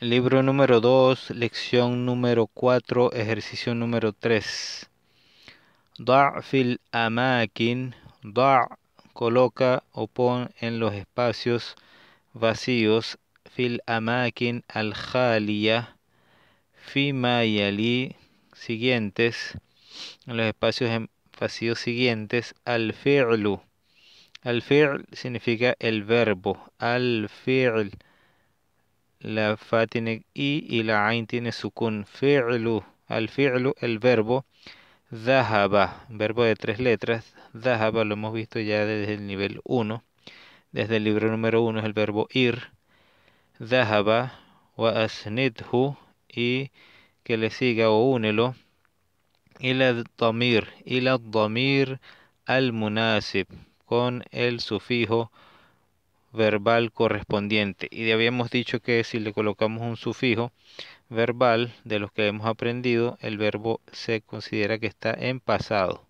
Libro número 2, lección número 4, ejercicio número 3. fil amakin, da' coloca o pon en los espacios vacíos fil amakin al khaliya fi yali siguientes en los espacios em, vacíos siguientes al fi'lu al fi'l significa el verbo al fi'l la fa tiene i y la ain tiene sukun. Fi'lu, al fi'lu, el verbo. Dahaba, verbo de tres letras. Dahaba lo hemos visto ya desde el nivel 1. Desde el libro número 1 es el verbo ir. Dahaba o asnidhu y que le siga o únelo. Ila domir, ila domir al munasib con el sufijo verbal correspondiente. Y habíamos dicho que si le colocamos un sufijo verbal de los que hemos aprendido, el verbo se considera que está en pasado.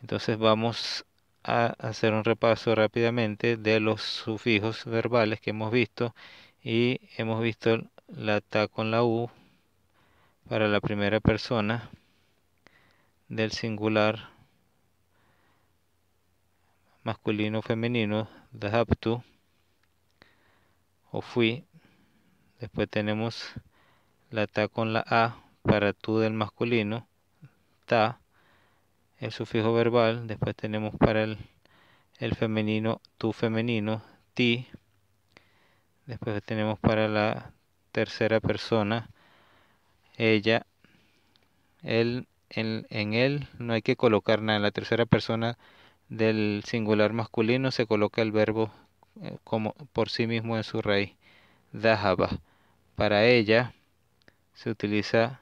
Entonces vamos a hacer un repaso rápidamente de los sufijos verbales que hemos visto y hemos visto la ta con la u para la primera persona del singular masculino femenino to o fui. Después tenemos la ta con la a para tú del masculino, ta, el sufijo verbal. Después tenemos para el, el femenino, tu femenino, ti. Después tenemos para la tercera persona, ella, él, en, en él no hay que colocar nada. En la tercera persona del singular masculino se coloca el verbo eh, como por sí mismo en su raíz, dajaba. Para ella se utiliza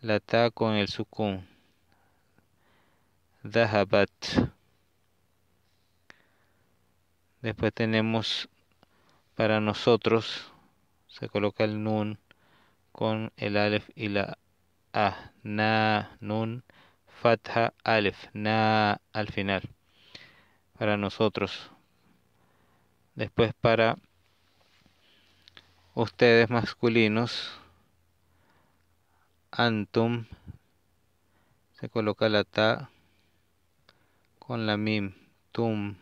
la ta con el sukun. Dahabat. Después tenemos para nosotros, se coloca el nun con el alef y la a. Na, nun, fatha alef, na al final, para nosotros. Después para ustedes masculinos, antum, se coloca la ta con la mim, tum,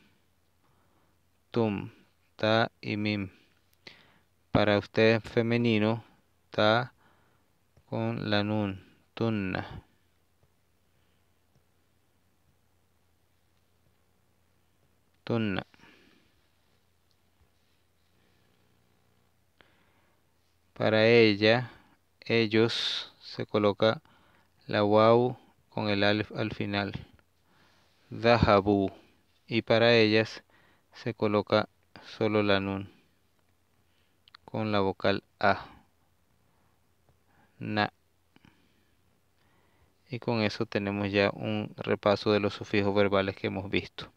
tum, ta y mim. Para ustedes femenino, ta con la nun, tunna para ella ellos se coloca la wau con el alf al final dahabu y para ellas se coloca solo la nun con la vocal a na y con eso tenemos ya un repaso de los sufijos verbales que hemos visto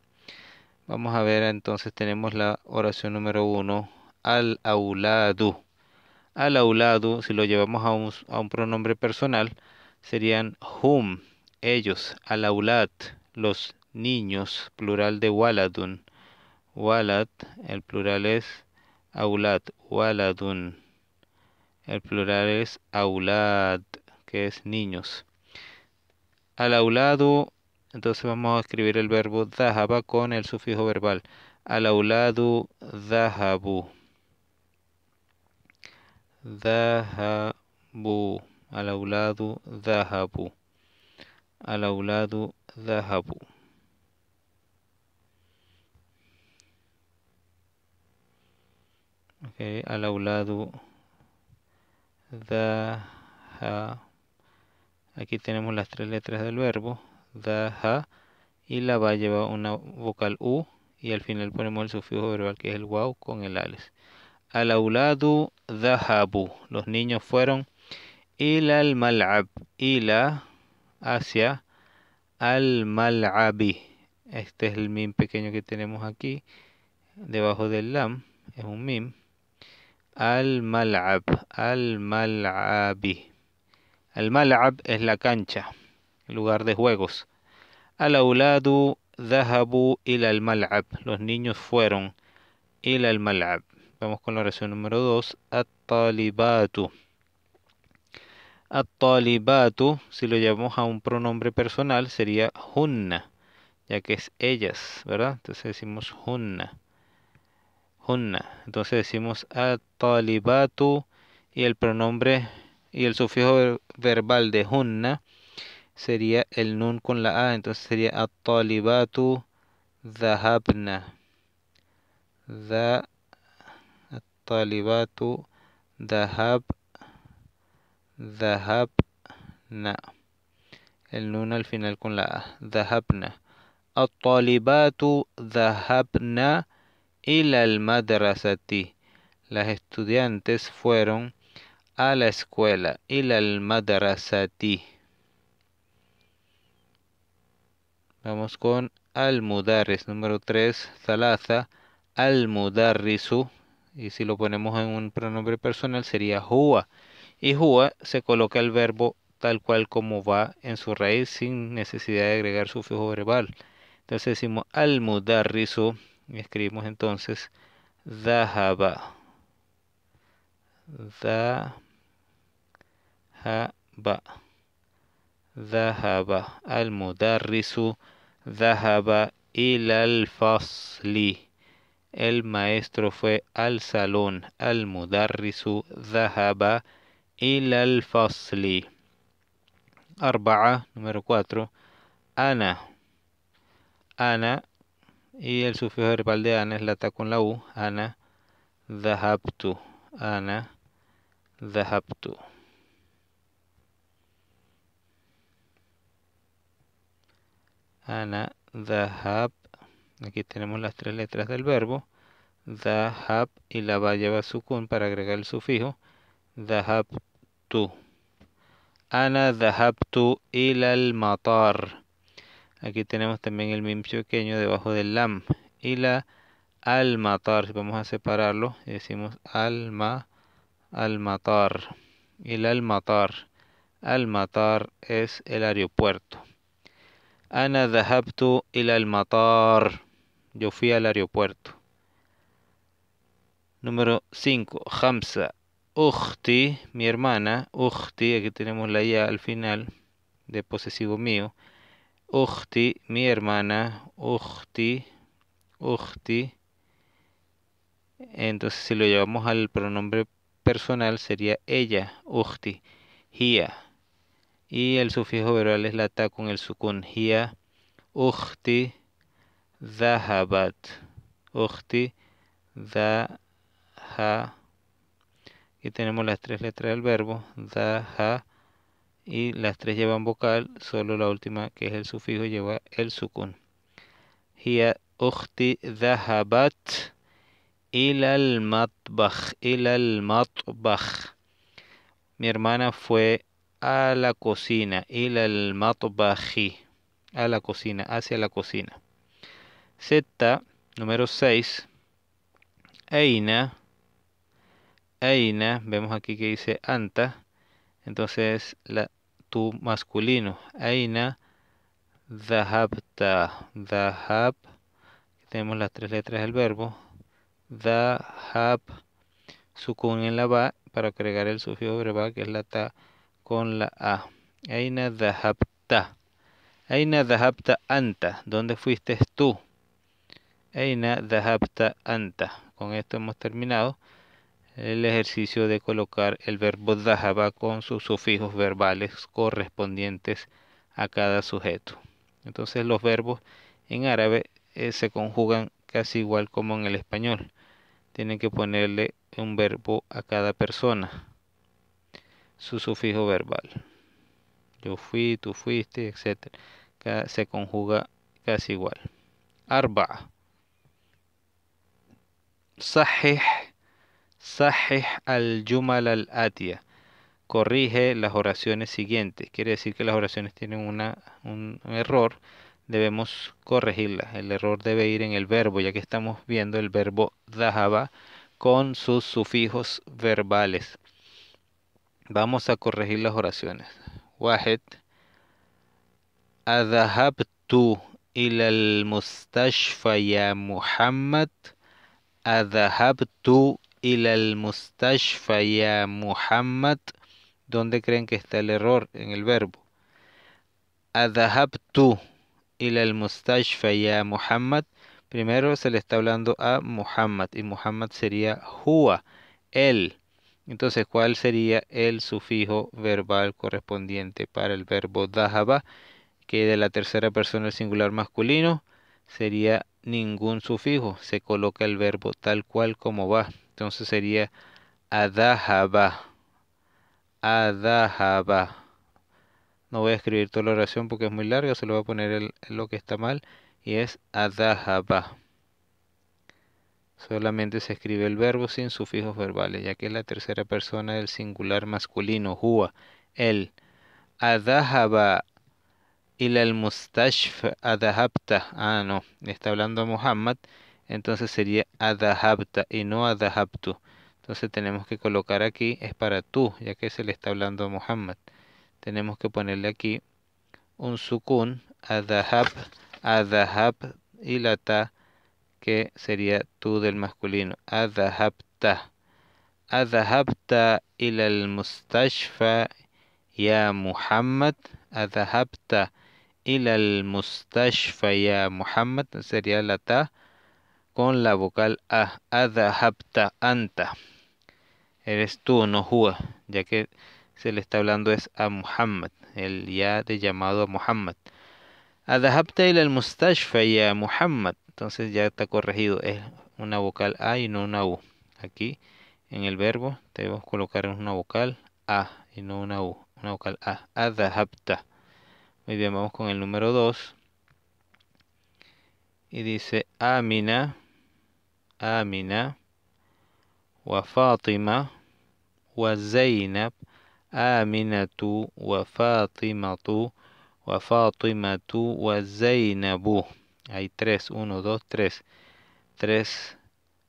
Vamos a ver entonces tenemos la oración número uno. Al auladu. Al auladu, si lo llevamos a un, pronombre personal, serían hum, ellos, al aulad, los niños, plural de waladun. Walad, el plural es aulad, waladun. El plural es aulad, que es niños. Al auladu entonces vamos a escribir el verbo dahaba con el sufijo verbal. Alauladu dhahabu. Dhahabu. Alauladu dahabu. Alauladu dhahabu. Okay, alauladu dhahabu. Aquí tenemos las tres letras del verbo y la va a llevar una vocal u y al final ponemos el sufijo verbal que es el wow con el ales. Al dahabu, los niños fueron ila al mal'ab, ila hacia al mal'abi. Este es el mim pequeño que tenemos aquí debajo del lam, es un mim. Al mal'ab, al mal'abi. Al mal'ab es la cancha lugar de juegos. Al-auladu dhahabu ila al-mal'ab. Los niños fueron ila al-mal'ab. Vamos con la oración número 2. at atalibatu at si lo llamamos a un pronombre personal, sería hunna, ya que es ellas, ¿verdad? Entonces decimos hunna. Hunna. Entonces decimos at y el pronombre y el sufijo verbal de hunna sería el nun con la a, entonces sería at-talibatu dhahabna. Da at-talibatu dhahab El nun al final con la a, dhahabna. At-talibatu dhahabna ila al-madrasati. Las estudiantes fueron a la escuela, ila al-madrasati. Vamos con Almudares. Número 3, zalaza, Almudarrisu. Y si lo ponemos en un pronombre personal sería Hua. Y Hua se coloca el verbo tal cual como va en su raíz sin necesidad de agregar sufijo verbal. Entonces decimos Almudarrisu. Y escribimos entonces Dahaba. Dahaba. Dahaba. Almudarrisu. Zahaba ilal alfasli. El maestro fue al salón. Al su zahaba ilal alfasli. Arba'a, número cuatro. Ana. Ana. Y el sufijo verbal de ana es la ta con la u. Ana. Zahabtu. Ana. Zahabtu. Ana Aquí tenemos las tres letras del verbo. Dhahab y la va llevar sukun para agregar el sufijo. hab tu. Ana dhahabtu ila al matar. Aquí tenemos también el mim pequeño debajo del lam. Ila al matar. Vamos a separarlo y decimos alma al matar. Ila al matar. Al matar es el aeropuerto. Ana ذهبت il al Yo fui al aeropuerto. Número 5. Hamza. Uhti, mi hermana. Uhti. aquí tenemos la ya al final de posesivo mío. Uhti, mi hermana. Uhti. Uhti. Entonces si lo llevamos al pronombre personal sería ella. Uhti. Hia y el sufijo verbal es la ta con el sukun. Hia, ukhti, zahabat. Ukhti, zahabat. Aquí tenemos las tres letras del verbo, zaha, y las tres llevan vocal, solo la última que es el sufijo lleva el sukun. Hia ukhti zahabat ila al matbakh, ila al matbakh. Mi hermana fue a la cocina, y mato bají a la cocina, hacia la cocina. Z, número 6, Aina, Aina, vemos aquí que dice Anta, entonces la, tu masculino, Aina, Dahabta, Dahab, tenemos las tres letras del verbo, Dahab, sukun en la ba, para agregar el sufijo verbal que es la ta con la A. Aina dhahabta. Aina anta. ¿Dónde fuiste tú? Aina dhahabta anta. Con esto hemos terminado el ejercicio de colocar el verbo dajaba con sus sufijos verbales correspondientes a cada sujeto. Entonces los verbos en árabe eh, se conjugan casi igual como en el español. Tienen que ponerle un verbo a cada persona su sufijo verbal. Yo fui, tú fuiste, etc. Se conjuga casi igual. Arba. Sahih. Sahih al yumal al-Atia. Corrige las oraciones siguientes. Quiere decir que las oraciones tienen un error. Debemos corregirlas. El error debe ir en el verbo, ya que estamos viendo el verbo dahaba con sus sufijos verbales. Vamos a corregir las oraciones. Wahed. Adahabtu ilal al ya Muhammad. tu ilal al ya Muhammad. ¿Dónde creen que está el error en el verbo? tu ilal al-mustashfa ya Muhammad. Primero se le está hablando a Muhammad y Muhammad sería Hua, él. Entonces, ¿cuál sería el sufijo verbal correspondiente para el verbo dahaba? Que de la tercera persona del singular masculino sería ningún sufijo. Se coloca el verbo tal cual como va. Entonces sería adahaba. Adajaba. No voy a escribir toda la oración porque es muy larga, se lo voy a poner lo que está mal. Y es adajaba. Solamente se escribe el verbo sin sufijos verbales, ya que es la tercera persona del singular masculino, hua. El Adahaba il al mustashf adahabta. Ah, no, está hablando a Muhammad, entonces sería adahabta y no adahabtu. Entonces tenemos que colocar aquí es para tú, ya que se le está hablando a Muhammad. Tenemos que ponerle aquí un sukun, adahab, adahab y ta que sería tú del masculino. Adahapta. Adahapta ila al mustashfa ya Muhammad. Adahapta ila al mustashfa ya Muhammad. Sería la ta con la vocal a. Adahapta anta. Eres tú, no hua, ya que se le está hablando es a Muhammad, el ya de llamado a Muhammad. Adahapta ila al mustashfa ya Muhammad entonces ya está corregido, es una vocal A y no una U. Aquí en el verbo debemos colocar una vocal A y no una U, una vocal A. Adapta. Muy bien, vamos con el número 2. Y dice Amina, Amina, wa Fatima, wa Zainab, Aminatu, wa Fatimatu, wa Fatimatu, wa hay tres, uno, dos, tres. Tres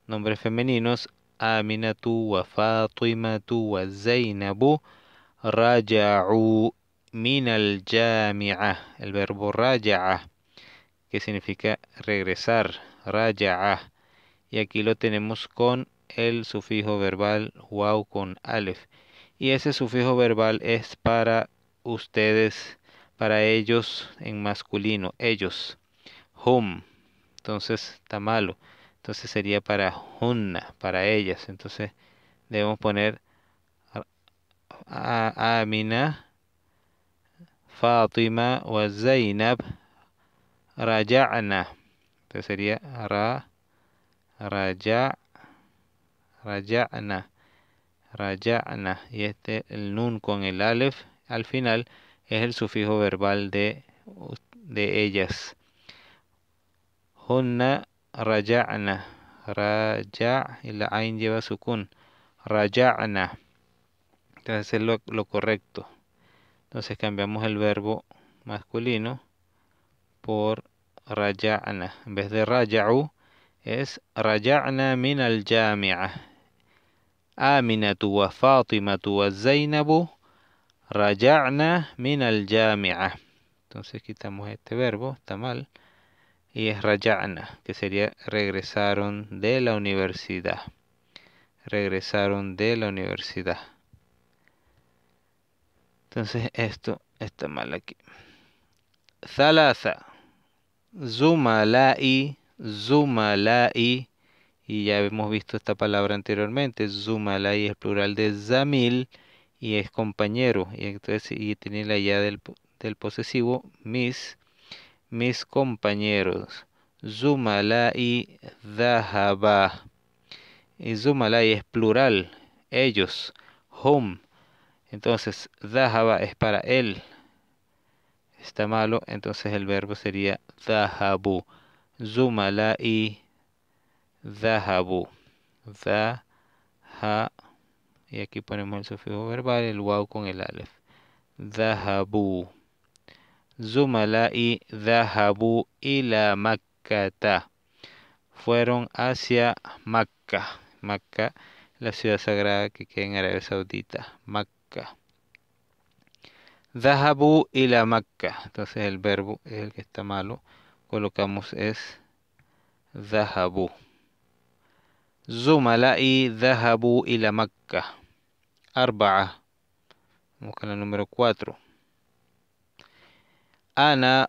nombres femeninos. Aminatu, wa Fatimatu, bu, Zainabu, Raja'u minal jami'a. El verbo raja'a, que significa regresar. Raja'a. Y aquí lo tenemos con el sufijo verbal wow con aleph. Y ese sufijo verbal es para ustedes, para ellos en masculino, ellos hum. Entonces está malo. Entonces sería para hunna, para ellas. Entonces debemos poner a Amina, Fatima o Zainab raja'na. Entonces sería ra raja raja'na raja'na y este el nun con el alef al final es el sufijo verbal de de ellas. Hunna RAJA'NA RAJA' y la ain lleva sukun. raja'na Entonces es lo, correcto. Entonces cambiamos el verbo masculino por RAJA'NA. En vez de RAJA'U es RAJA'NA min al jami'a. Aminatu wa Fatimatu wa Zainabu RAJA'NA min al jami'a. Entonces quitamos este verbo, está mal y es rayana, que sería regresaron de la universidad. Regresaron de la universidad. Entonces esto está mal aquí. Zalaza. Zumalai. Zumalai. Y ya hemos visto esta palabra anteriormente. Zumalai es plural de Zamil y es compañero. Y entonces y tiene la ya del, del posesivo mis mis compañeros. Zumalai Dahaba. Y Zumalai es plural, ellos, hum. Entonces, Dahaba es para él. Está malo, entonces el verbo sería Dahabu. Zumalai Dahabu. ha, Y aquí ponemos el sufijo verbal, el wow con el alef. Dahabu. Zumalai y la Makkata. Fueron hacia Makkah. Makkah, la ciudad sagrada que queda en Arabia Saudita. Macca. y la MAKKAH Entonces el verbo es el que está malo. Colocamos es Zahabu. Zumalai y la MAKKAH Arba'a. con el número 4. Ana,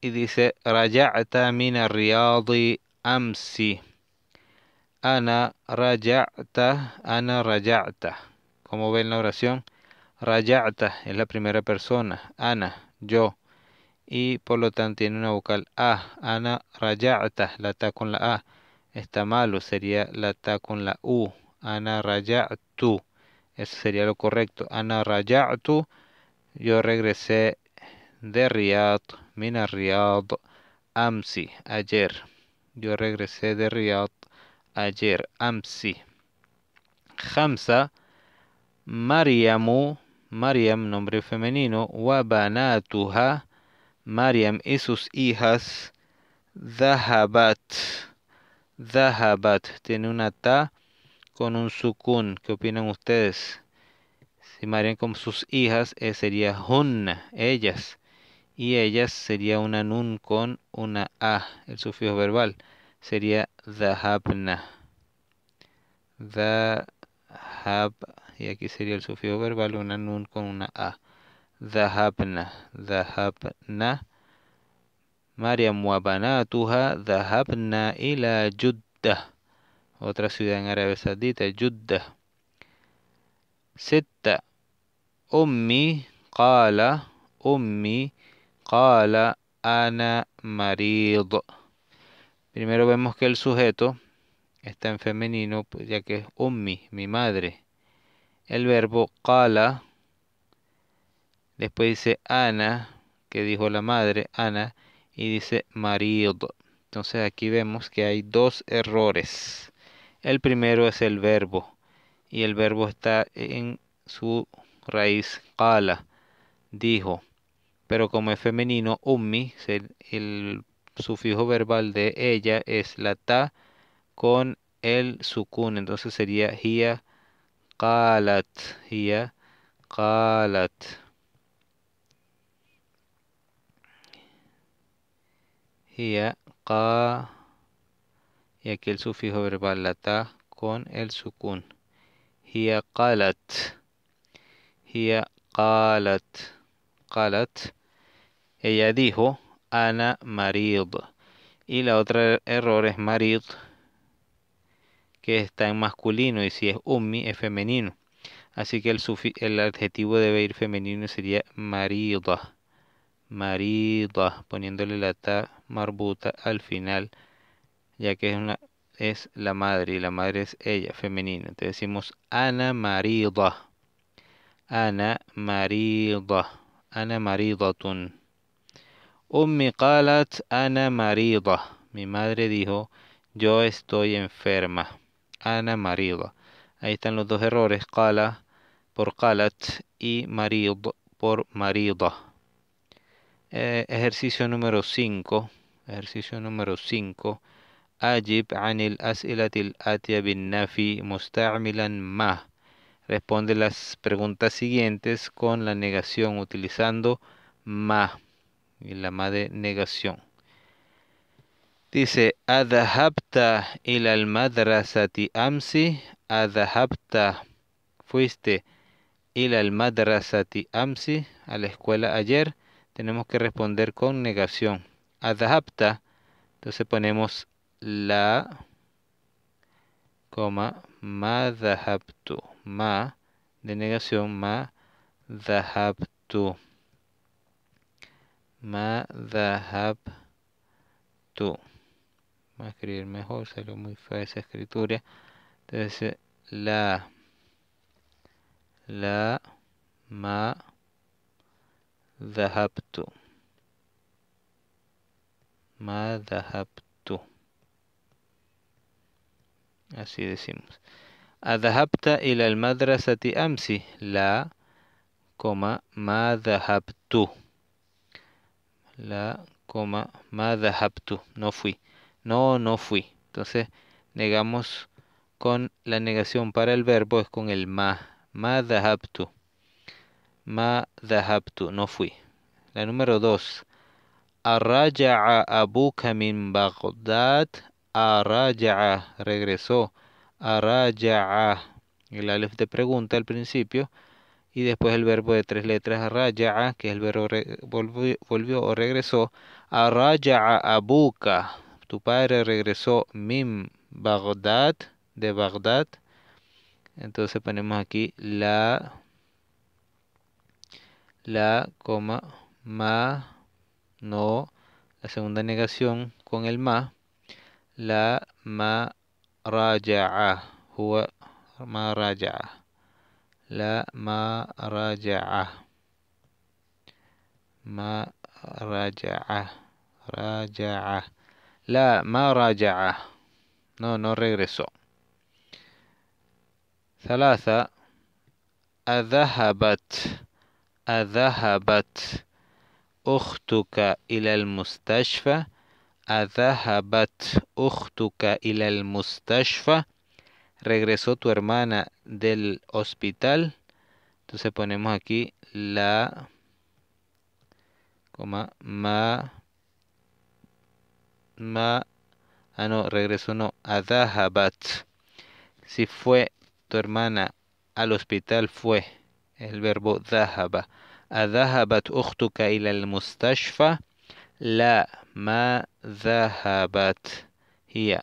y dice, Raya'ta mina riyadi amsi. Ana raya'ta, ana raya'ta. Como ven la oración? Raya'ta es la primera persona. Ana, yo. Y por lo tanto tiene una vocal A. Ana raya'ta, la ta con la A. Está malo, sería la ta con la U. Ana raya'tu. Eso sería lo correcto. Ana raya'tu. Yo regresé de Riyadh, Mina Riyadh, Amsi, ayer. Yo regresé de Riyadh ayer, Amsi. Hamza, Mariamu, Mariam, nombre femenino, Wabanatuha, Mariam y sus hijas, Zahabat, Zahabat, tiene una ta con un sukun. ¿Qué opinan ustedes? Si Mariam con sus hijas, eh, sería hun ellas y ellas sería una nun con una a, el sufijo verbal. Sería the Dhahab, y aquí sería el sufijo verbal, una nun con una a. Dhahabna, dhahabna. Mariam wa banatuha y ila Juddah. Otra ciudad en Arabia Saudita, Juddah. mi Ummi qala ummi Qala ana marido. Primero vemos que el sujeto está en femenino, pues ya que es ummi, mi madre. El verbo qala. Después dice ana, que dijo la madre, ana, y dice marido. Entonces aquí vemos que hay dos errores. El primero es el verbo y el verbo está en su raíz qala, dijo pero como es femenino, ummi, el, sufijo verbal de ella es la ta con el sukun, entonces sería hiya qalat, hiya qalat. Hiya qa y aquí el sufijo verbal la ta con el sukun. Hiya qalat. Hiya qalat ella dijo ana marid y la otra error es marido que está en masculino y si es ummi es femenino así que el, adjetivo debe ir femenino sería marida marida poniéndole la ta marbuta al final ya que es la madre y la madre es ella, femenina. Entonces decimos Ana Marida. Ana Marida. أنا مريضة Ummi قالت ana مريضة mi madre dijo yo estoy enferma Ana مريضة ahí están los dos errores قال por قالت y marido por marido eh, ejercicio número 5 ejercicio número 5 anil asilatil الأسئلة الآتية nafi مستعملا ma Responde las preguntas siguientes con la negación utilizando ma y la ma de negación. Dice, adahapta Ilal madrasati amsi, adahapta fuiste Ilal madrasati amsi, a la escuela ayer, tenemos que responder con negación. adahapta, entonces ponemos la, coma, ma, de negación, ma tu Ma tu Voy a escribir mejor, salió muy fea esa escritura. Entonces, la, la, ma, tu Ma tu Así decimos y la la أمس La coma madhaptu. la coma no fui no no fui entonces negamos con la negación para el verbo es con el ma ma no fui la número dos Araya abu kamin Bagdad a regresó Araya'a. El alef de pregunta al principio. Y después el verbo de tres letras, Araya'a, que es el verbo volvió, o regresó. Araya'a abuka. Tu padre regresó mim Bagdad, de Bagdad. Entonces ponemos aquí la, la coma, ma, no, la segunda negación con el ma, la ma راجعه هو ما راجعه لا ما راجعه ما راجعه راجعه لا ما راجعه no no regresó ثلاثة أذهبت أذهبت أختك إلى المستشفى Adahabat uchtuka ilal mustashfa. Regresó tu hermana del hospital. Entonces ponemos aquí la coma ma ma ah no, regresó no, adahabat. Si fue tu hermana al hospital fue el verbo dahaba. Adahabat uchtuka ila al mustashfa. La ما Hia. هي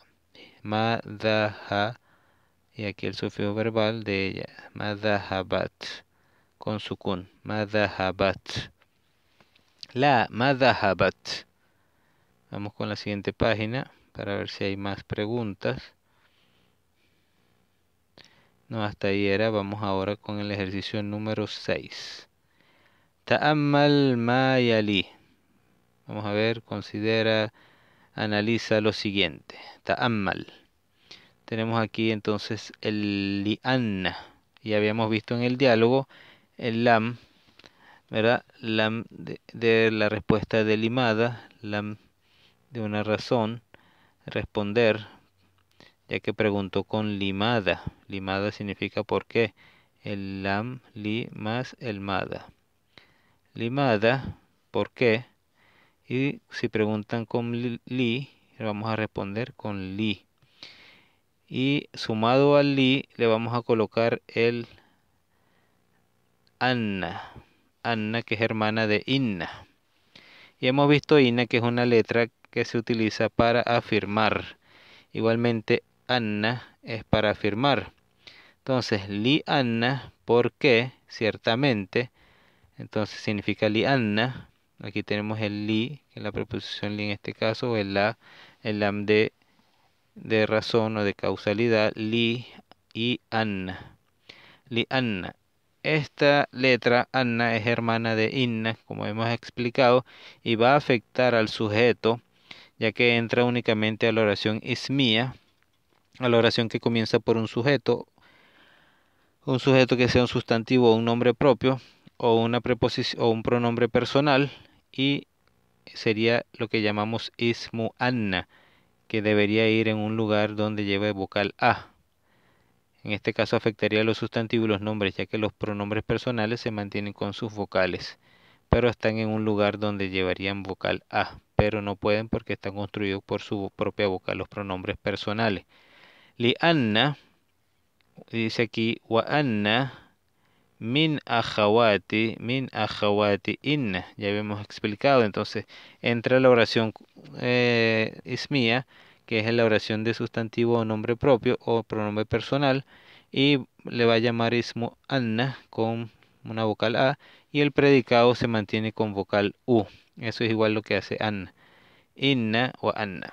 y aquí el sufijo verbal de ella ما con sukun ما ذهبت لا vamos con la siguiente página para ver si hay más preguntas no, hasta ahí era. Vamos ahora con el ejercicio número 6. Ta'ammal ma Vamos a ver, considera, analiza lo siguiente. Ta'ammal. Tenemos aquí entonces el li'anna. Ya habíamos visto en el diálogo el lam, ¿verdad? Lam de, la respuesta de limada. lam de una razón, responder, ya que preguntó con limada. Limada significa por qué. El lam, li más el mada. Limada, ¿por qué? Y si preguntan con li, le vamos a responder con li. Y sumado al li, le vamos a colocar el anna. Anna, que es hermana de inna. Y hemos visto inna, que es una letra que se utiliza para afirmar. Igualmente, anna es para afirmar. Entonces, li anna, ¿por qué? Ciertamente. Entonces significa li anna Aquí tenemos el li, que es la preposición li en este caso, o el la, el am de, razón o de causalidad, li y anna. Li anna. Esta letra, anna, es hermana de inna, como hemos explicado, y va a afectar al sujeto, ya que entra únicamente a la oración ismía, a la oración que comienza por un sujeto, un sujeto que sea un sustantivo o un nombre propio, o una preposición o un pronombre personal y sería lo que llamamos ismu anna, que debería ir en un lugar donde lleve vocal a. En este caso afectaría los sustantivos y los nombres, ya que los pronombres personales se mantienen con sus vocales, pero están en un lugar donde llevarían vocal a, pero no pueden porque están construidos por su propia vocal los pronombres personales. Li anna dice aquí wa anna min ajawati, min ajawati inna. Ya habíamos explicado. Entonces, entra la oración ismía, eh, que es la oración de sustantivo o nombre propio o pronombre personal, y le va a llamar ismo anna con una vocal a, y el predicado se mantiene con vocal u. Eso es igual lo que hace anna. Inna o anna.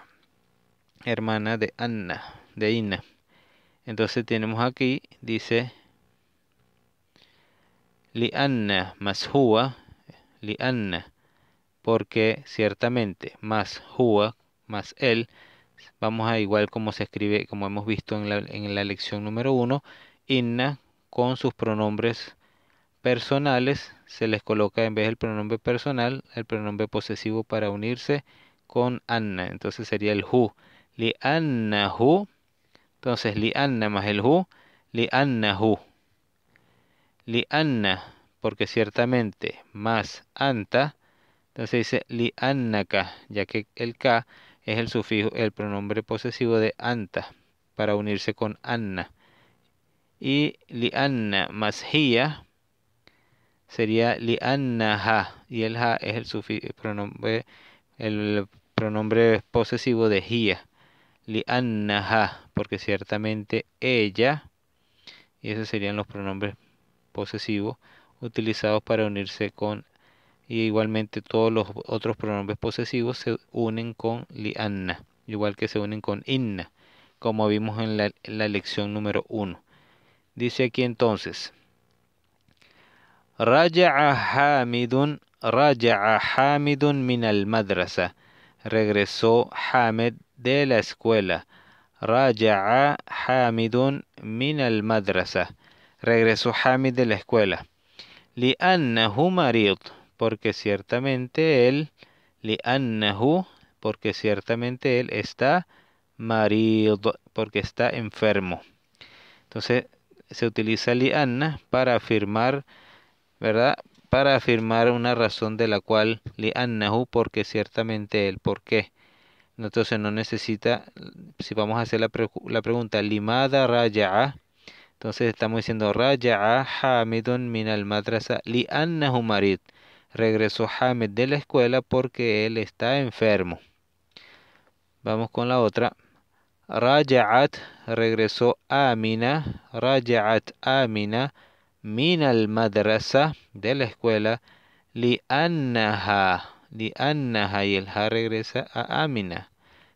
Hermana de anna, de inna. Entonces tenemos aquí, dice anna más Li anna porque ciertamente más hua, más él, vamos a igual como se escribe, como hemos visto en la, en la lección número 1, inna con sus pronombres personales, se les coloca en vez del pronombre personal, el pronombre posesivo para unirse con anna, entonces sería el hu, anna hu, entonces anna más el hu, anna hu li anna, porque ciertamente, más anta, entonces dice li annaka, ya que el ka es el sufijo, el pronombre posesivo de anta, para unirse con anna. Y lianna, anna más hiya sería li ja y el ha es el, sufijo, pronombre, el pronombre posesivo de hiya. Li porque ciertamente ella, y esos serían los pronombres posesivo utilizados para unirse con y igualmente todos los otros pronombres posesivos se unen con lianna, igual que se unen con inna, como vimos en la, lección número 1. Dice aquí entonces, Raya Hamidun, Raya Hamidun min al madrasa. Regresó Hamed de la escuela. Raya Hamidun min al madrasa. Regresó Hamid de la escuela. Li annahu marid, porque ciertamente él, Li annahu porque ciertamente él está marido. porque está enfermo. Entonces se utiliza li anna para afirmar, ¿verdad? Para afirmar una razón de la cual Li Annahu porque ciertamente él, ¿por qué? Entonces no necesita, si vamos a hacer la, pregunta, limada raya'a, entonces estamos diciendo Raja'a Hamidun min al madrasa li marid. Regresó Hamid de la escuela porque él está enfermo. Vamos con la otra. Raja'at regresó Amina. Raja'at Amina min al madrasa de la escuela li annaha. Li annaha y el ha regresa a Amina.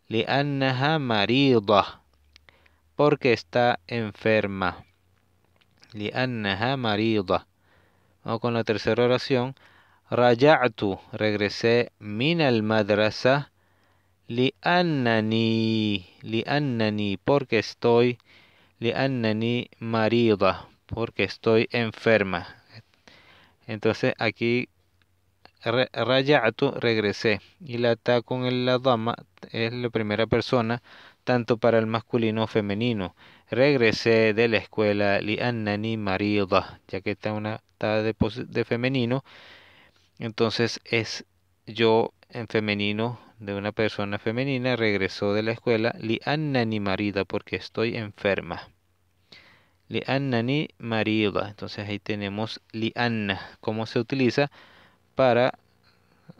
Li annaha marida porque está enferma li'annaha marida. Vamos con la tercera oración. Raya'tu, regresé min al madrasa li li'annani, porque estoy li li'annani marida, porque estoy enferma. Entonces aquí rayatu, regresé. Y la ta con el, la dama es la primera persona, tanto para el masculino o femenino. Regresé de la escuela li annani marida, ya que está una ta de, de femenino. Entonces es yo en femenino de una persona femenina regresó de la escuela li annani marida porque estoy enferma. Li annani marida. Entonces ahí tenemos li anna. ¿Cómo se utiliza? para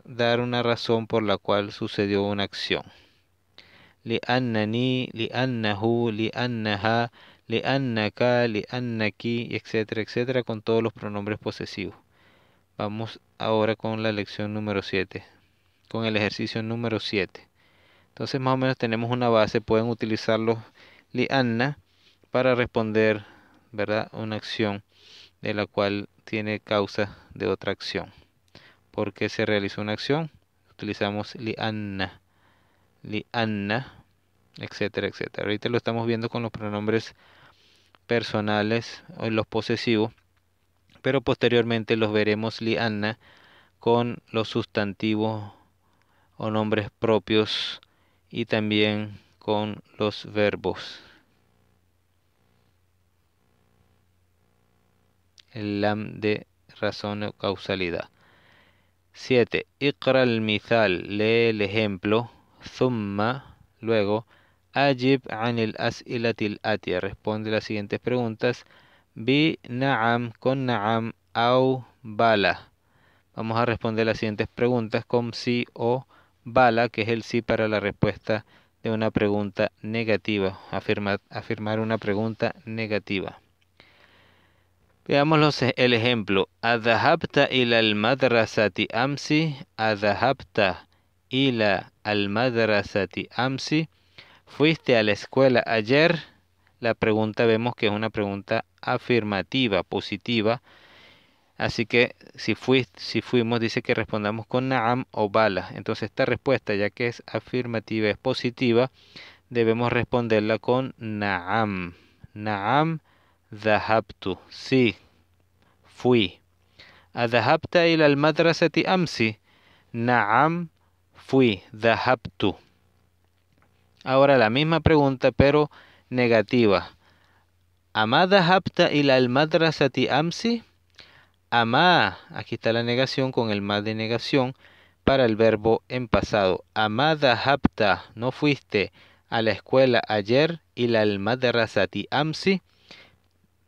dar una razón por la cual sucedió una acción. anna ni, anna ka, li anna ki, etcétera etcétera con todos los pronombres posesivos. Vamos ahora con la lección número 7, con el ejercicio número 7. Entonces más o menos tenemos una base, pueden utilizar los anna para responder, ¿verdad? Una acción de la cual tiene causa de otra acción porque se realizó una acción. Utilizamos li'anna, li'anna, etcétera, etcétera. Ahorita lo estamos viendo con los pronombres personales o los posesivos, pero posteriormente los veremos li'anna con los sustantivos o nombres propios y también con los verbos. El lam de razón o causalidad. 7. Iqra al-mithal, lee el ejemplo. Thumma, luego. Ajib anil ilatil atia, responde las siguientes preguntas. Bi na'am, con na'am, au bala. Vamos a responder las siguientes preguntas con sí o bala, que es el sí para la respuesta de una pregunta negativa, afirmar una pregunta negativa. Veamos e, el ejemplo. Adahapta ila al-madrasati amsi. Adahapta ila al-madrasati amsi. ¿Fuiste a la escuela ayer? La pregunta vemos que es una pregunta afirmativa, positiva. Así que si, si fuimos, dice que respondamos con naam o bala. Entonces esta respuesta, ya que es afirmativa, es positiva, debemos responderla con naam. Naam Dhahabtu. Sí, fui. ¿Adhabta ila al-madrasati amsi? Naam, fui. Dhahabtu. Ahora la misma pregunta, pero negativa. Amada hapta y la madrasati amsi? aquí está la negación con el más de negación para el verbo en pasado. Amada dhahabta, no fuiste a la escuela ayer y la madrasati amsi.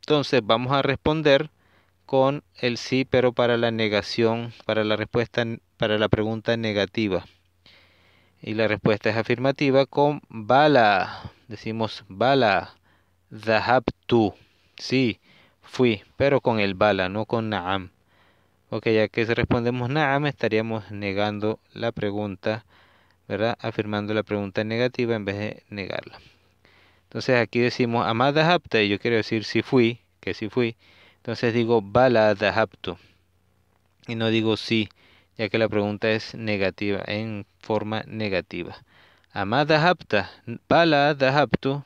Entonces vamos a responder con el sí, pero para la negación, para la respuesta, para la pregunta negativa. Y la respuesta es afirmativa con bala. Decimos bala. tu. Sí, fui, pero con el bala, no con naam. Ok, ya que si respondemos naam, estaríamos negando la pregunta, ¿verdad? Afirmando la pregunta negativa en vez de negarla. Entonces aquí decimos amadahapta y yo quiero decir si fui, que si fui. Entonces digo apto y no digo sí, ya que la pregunta es negativa, en forma negativa. bala apto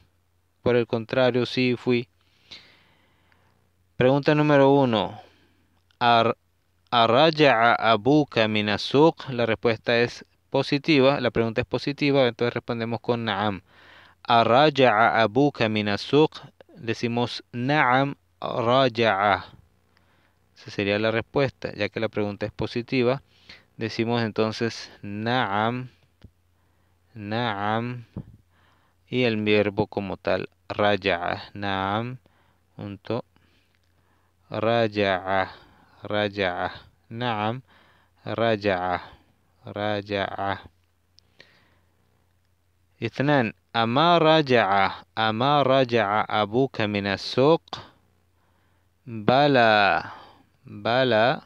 por el contrario, si fui. Pregunta número uno. Ar Arraja abuka minasuk. La respuesta es positiva. La pregunta es positiva, entonces respondemos con naam raya abu min Decimos na'am raja'a. Esa sería la respuesta, ya que la pregunta es positiva. Decimos entonces na'am, na'am, y el verbo como tal, raja'a, na'am, punto, raja'a, raja'a, na'am, raja'a, raja'a. أما رجع أما رجع أبوك من السوق بلى بلى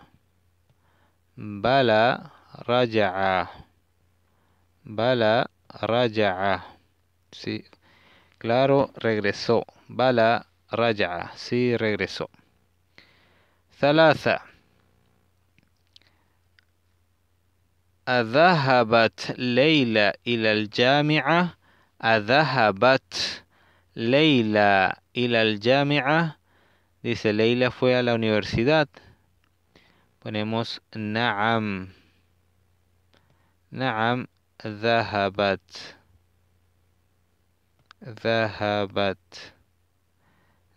بلى رجع بلى رجع سي claro regresó بلى رجع سي regresó ثلاثة أذهبت ليلى إلى الجامعة Adahabat Leila Ilal al-jami'a. Dice, Leila fue a la universidad. Ponemos na'am. Na'am zahabat. Zahabat.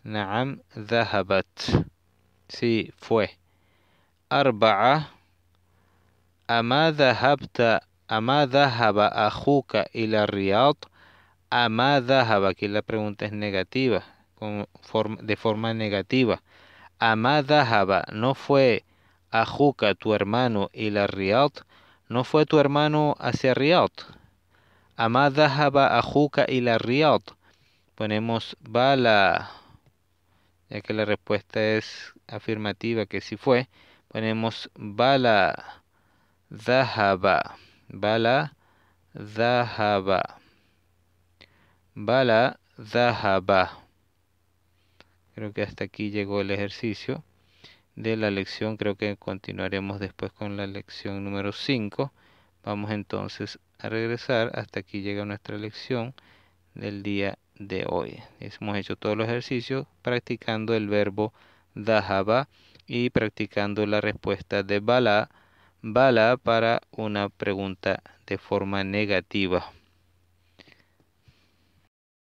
Na'am zahabat. Sí, fue. Arba'a. Ama Amadahaba Ama dhahaba ajuka Amadahaba, aquí la pregunta es negativa, de forma negativa. Amadahaba, no fue Ajuca tu hermano y la Riyad, no fue tu hermano hacia Riyad. Amadahaba Ajuka y la Riyad. Ponemos bala, ya que la respuesta es afirmativa, que sí fue. Ponemos bala, dahaba, bala, dahaba. Bala Dahaba. Creo que hasta aquí llegó el ejercicio de la lección. Creo que continuaremos después con la lección número 5. Vamos entonces a regresar. Hasta aquí llega nuestra lección del día de hoy. Hemos hecho todos los ejercicios practicando el verbo dahaba y practicando la respuesta de bala, bala para una pregunta de forma negativa.